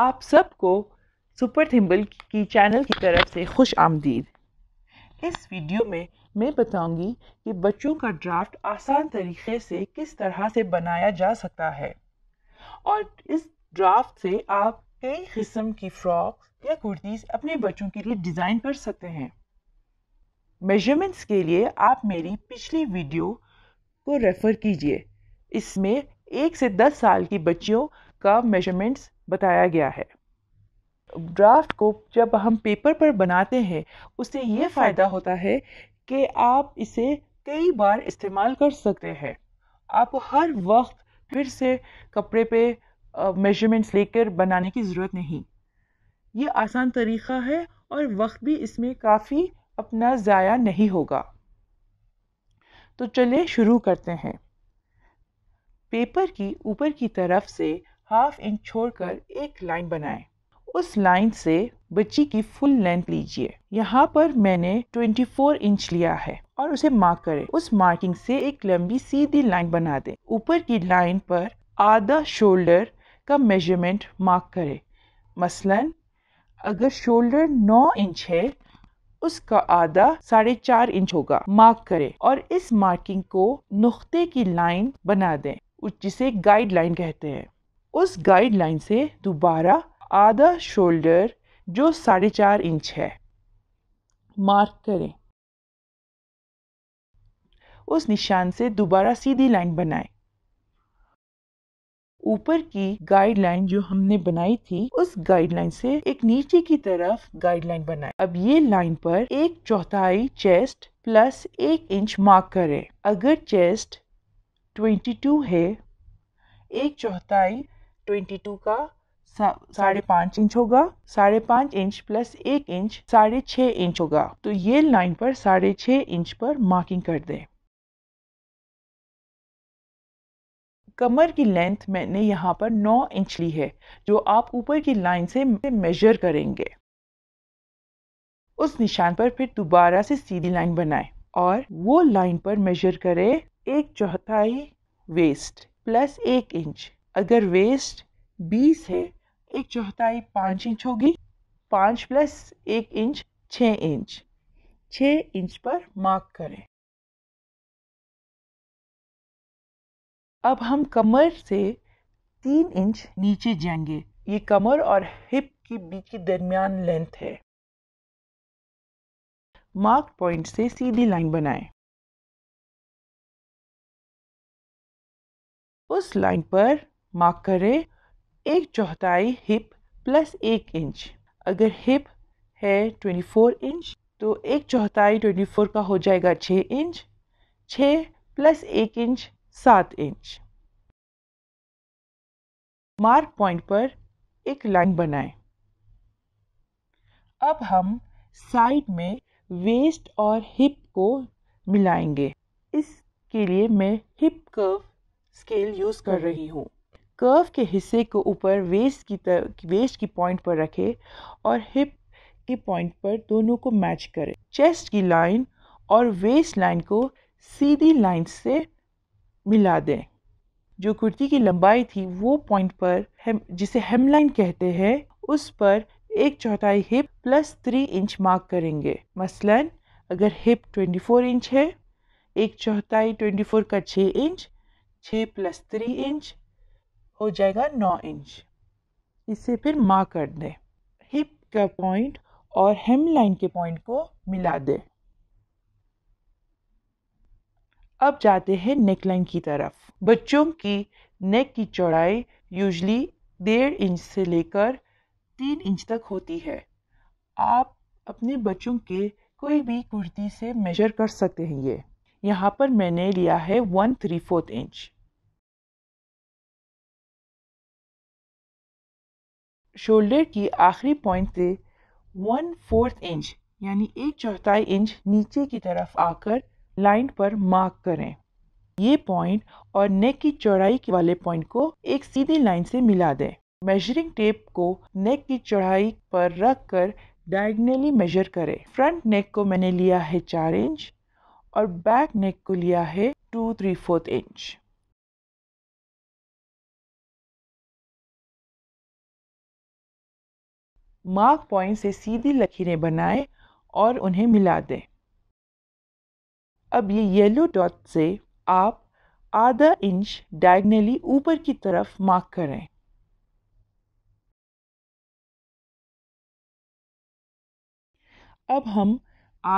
आप सबको super thimble की चैनल की तरफ से खुश आमदीद इस वीडियो में मैं बताऊंगी कि बच्चों का ड्राफ्ट आसान तरीके से किस तरह से बनाया जा सकता है और इस ड्राफ्ट से आप कई किस्म की फ्रॉक या कुर्तीज़ अपने बच्चों के लिए डिज़ाइन कर सकते हैं मेजरमेंट्स के लिए आप मेरी पिछली वीडियो को रेफ़र कीजिए इसमें एक से दस साल की बच्चियों का मेजरमेंट्स बताया गया है ड्राफ्ट को जब हम पेपर पर बनाते हैं उससे ये हम्म, फ़ायदा होता है कि आप इसे कई बार इस्तेमाल कर सकते हैं आप हर वक्त फिर से कपड़े पे मेजरमेंट्स लेकर बनाने की ज़रूरत नहीं ये आसान तरीक़ा है और वक्त भी इसमें काफ़ी अपना ज़ाया नहीं होगा तो चले शुरू करते हैं पेपर की ऊपर की तरफ से हाफ इंच छोड़कर एक लाइन बनाएं उस लाइन से बच्ची की फुल लेंथ लीजिए यहाँ पर मैंने 24 इंच लिया है और उसे मार्क करें उस मार्किंग से एक लंबी सीधी लाइन बना दें ऊपर की लाइन पर आधा शोल्डर का मेजरमेंट मार्क करें मसलन अगर शोल्डर 9 इंच है उसका आधा साढ़े चार इंच होगा मार्क करें और इस मार्किंग को नुक्ते की लाइन बना दें जिसे गाइड लाइन कहते हैं उस गाइडलाइन से दोबारा आधा शोल्डर जो साढ़े चार इंच है मार्क करें उस निशान से दोबारा सीधी लाइन बनाएं। ऊपर की गाइडलाइन जो हमने बनाई थी उस गाइडलाइन से एक नीचे की तरफ गाइडलाइन बनाए अब ये लाइन पर एक चौथाई चेस्ट प्लस एक इंच मार्क करें अगर चेस्ट 22 है एक चौथाई ट्वेंटी टू का साढ़े पांच इंच होगा साढ़े पांच इंच प्लस एक इंच साढ़े छ इंच होगा तो ये लाइन पर साढ़े छ इंच पर मार्किंग कर दें कमर की लेंथ मैंने यहाँ पर 9 इंच ली है जो आप ऊपर की लाइन से मेजर करेंगे उस निशान पर फिर दोबारा से सीधी लाइन बनाएं और वो लाइन पर मेजर करें एक चौथाई वेस्ट प्लस एक इंच अगर वेस्ट बीस है एक चौथाई पाँच इंच होगी पाँच प्लस एक इंच छ इंच छ इंच पर मार्क करें अब हम कमर से तीन इंच नीचे जाएंगे ये कमर और हिप के बीच के दरमियान लेंथ है मार्क पॉइंट से सीधी लाइन बनाएं। उस लाइन पर मार्क करें एक चौथाई हिप प्लस एक इंच अगर हिप है 24 इंच तो एक चौथाई 24 का हो जाएगा 6 इंच 6 प्लस एक इंच 7 इंच मार्क पॉइंट पर एक लाइन बनाएं अब हम साइड में वेस्ट और हिप को मिलाएंगे इसके लिए मैं हिप कर्व स्केल यूज़ कर रही हूँ कर्व के हिस्से को ऊपर वेस्ट की तर वेस्ट की पॉइंट पर रखें और हिप के पॉइंट पर दोनों को मैच करें चेस्ट की लाइन और वेस्ट लाइन को सीधी लाइन से मिला दें जो कुर्ती की लंबाई थी वो पॉइंट पर हेम जिसे हेम लाइन कहते हैं उस पर एक चौथाई hip plus three inch mark करेंगे मसलन अगर हिप ट्वेंटी फोर इंच है एक चौथाई ट्वेंटी फोर का छः इंच छः प्लस थ्री इंच हो जाएगा नौ इंच इसे फिर मार्क कर दें हिप का पॉइंट और हेम लाइन के पॉइंट को मिला दें अब जाते हैं नेक लाइन की तरफ बच्चों की नेक की चौड़ाई यूजली डेढ़ इंच से लेकर तीन इंच तक होती है आप अपने बच्चों के कोई भी कुर्ती से मेजर कर सकते हैं ये यहाँ पर मैंने लिया है one three fourth inch shoulder की आखिरी पॉइंट से वन फोर्थ इंच यानी एक चौथाई इंच नीचे की तरफ आकर लाइन पर मार्क करें ये पॉइंट और नेक की चौड़ाई वाले पॉइंट को एक सीधी लाइन से मिला दें मेजरिंग टेप को नेक की चौड़ाई पर रख कर डायगनली मेजर करें फ्रंट नेक को मैंने लिया है चार इंच और बैक नेक को लिया है two three fourth inch mark point से सीधी लकीरें बनाएं और उन्हें मिला दें अब ये येलो डॉट से आप आधा इंच डायगनली ऊपर की तरफ मार्क करें अब हम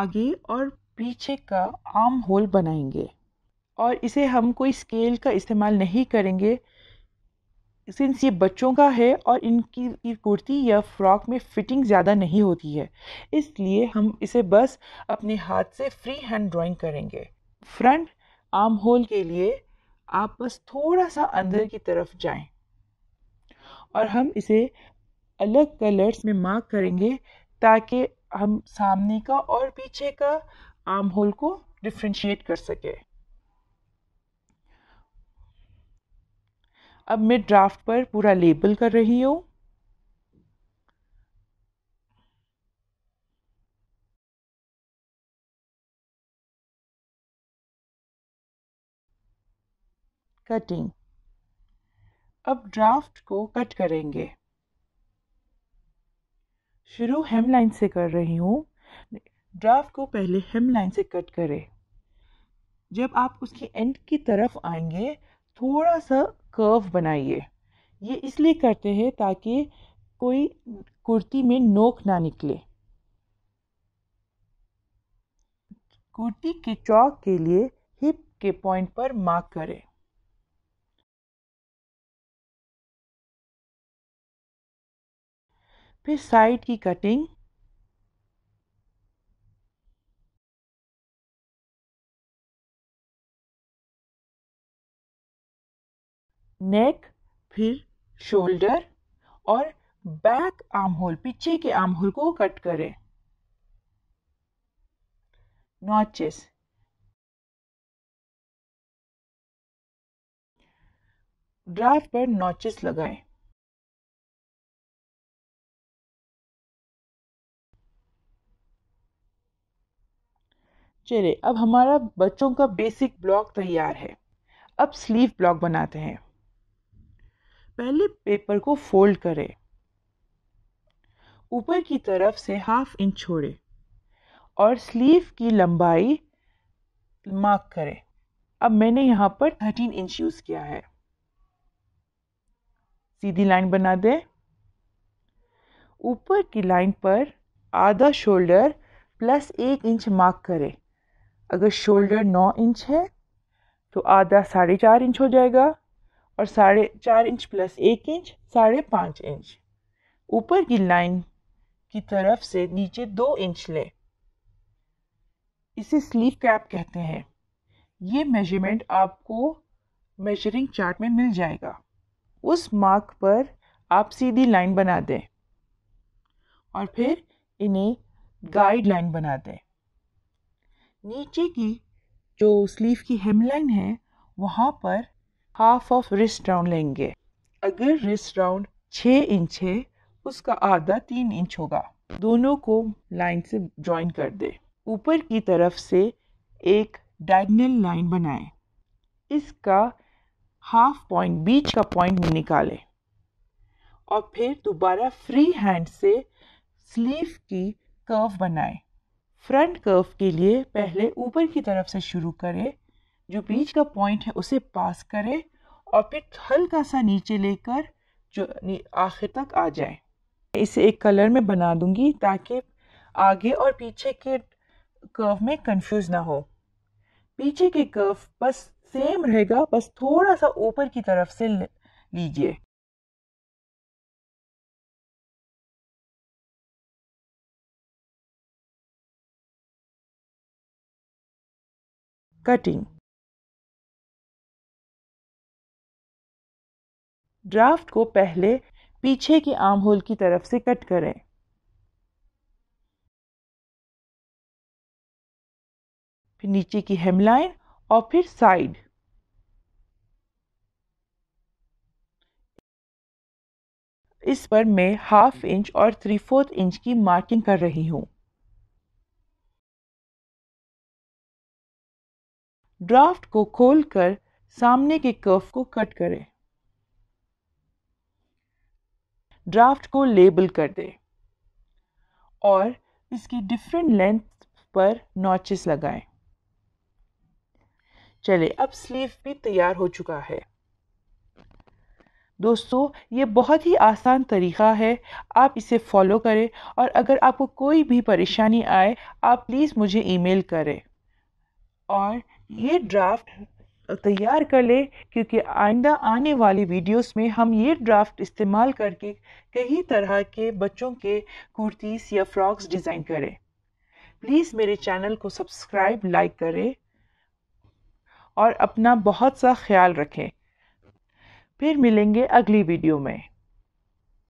आगे और पीछे का आर्म होल बनाएंगे और इसे हम कोई स्केल का इस्तेमाल नहीं करेंगे सिंस ये बच्चों का है और इनकी की कुर्ती या फ्रॉक में फ़िटिंग ज़्यादा नहीं होती है इसलिए हम इसे बस अपने हाथ से फ्री हैंड ड्राइंग करेंगे फ्रंट आर्म होल के लिए आप बस थोड़ा सा अंदर की तरफ जाएं और हम इसे अलग कलर्स में मार्क करेंगे ताकि हम सामने का और पीछे का आर्म होल को डिफ्रेंशिएट कर सकें अब मैं ड्राफ्ट पर पूरा लेबल कर रही हूँ कटिंग अब ड्राफ्ट को कट करेंगे शुरू हेम लाइन से कर रही हूँ ड्राफ्ट को पहले हेम लाइन से कट करें जब आप उसकी एंड की तरफ आएंगे थोड़ा सा कर्व बनाइए ये इसलिए करते हैं ताकि कोई कुर्ती में नोक ना निकले कुर्ती के चौक के लिए हिप के पॉइंट पर मार्क करें फिर साइड की कटिंग नेक फिर शोल्डर और बैक आर्म होल पीछे के आर्म होल को कट करें नॉचेस ड्राफ्ट पर नॉचेस लगाएं चले अब हमारा बच्चों का बेसिक ब्लॉक तैयार है अब स्लीव ब्लॉक बनाते हैं पहले पेपर को फोल्ड करें ऊपर की तरफ से हाफ इंच छोड़ें और स्लीव की लंबाई मार्क करें अब मैंने यहाँ पर 13 इंच यूज़ किया है सीधी लाइन बना दें ऊपर की लाइन पर आधा शोल्डर प्लस एक इंच मार्क करें अगर शोल्डर नौ इंच है तो आधा साढ़े चार इंच हो जाएगा और साढ़े चार इंच प्लस एक इंच साढ़े पाँच इंच ऊपर की लाइन की तरफ से नीचे दो इंच लें इसे स्लीव कैप कहते हैं ये मेजरमेंट आपको मेजरिंग चार्ट में मिल जाएगा उस मार्क पर आप सीधी लाइन बना दें और फिर इन्हें गाइड लाइन बना दें नीचे की जो स्लीव की हेम लाइन है वहाँ पर हाफ ऑफ रिस्ट राउंड लेंगे अगर रिस्ट राउंड छः इंच है उसका आधा तीन इंच होगा दोनों को लाइन से ज्वाइन कर दे ऊपर की तरफ से एक डायगनल लाइन बनाए इसका हाफ पॉइंट बीच का पॉइंट निकालें और फिर दोबारा फ्री हैंड से स्लीव की कर्व बनाए फ्रंट कर्व के लिए पहले ऊपर की तरफ से शुरू करें जो बीच का पॉइंट है उसे पास करें और फिर हल्का सा नीचे लेकर जो आखिर तक आ जाए इसे एक कलर में बना दूंगी ताकि आगे और पीछे के कर्व में कंफ्यूज ना हो पीछे के कर्व बस सेम रहेगा बस थोड़ा सा ऊपर की तरफ से लीजिए कटिंग ड्राफ्ट को पहले पीछे के आम होल की तरफ से कट करें फिर नीचे की हेमलाइन और फिर साइड इस पर मैं हाफ इंच और थ्री फोर्थ इंच की मार्किंग कर रही हूं ड्राफ्ट को खोलकर सामने के कर्व को कट करें ड्राफ्ट को लेबल कर दे और इसकी डिफरेंट लेंथ पर नॉचेस लगाएं चले अब स्लीव भी तैयार हो चुका है दोस्तों ये बहुत ही आसान तरीका है आप इसे फॉलो करें और अगर आपको कोई भी परेशानी आए आप प्लीज़ मुझे ईमेल करें और ये ड्राफ्ट तैयार कर ले क्योंकि आइंदा आने वाली वीडियोस में हम ये ड्राफ्ट इस्तेमाल करके कई तरह के बच्चों के कुर्तीस या फ्रॉक्स डिज़ाइन करें प्लीज़ मेरे चैनल को सब्सक्राइब लाइक करें और अपना बहुत सा ख्याल रखें फिर मिलेंगे अगली वीडियो में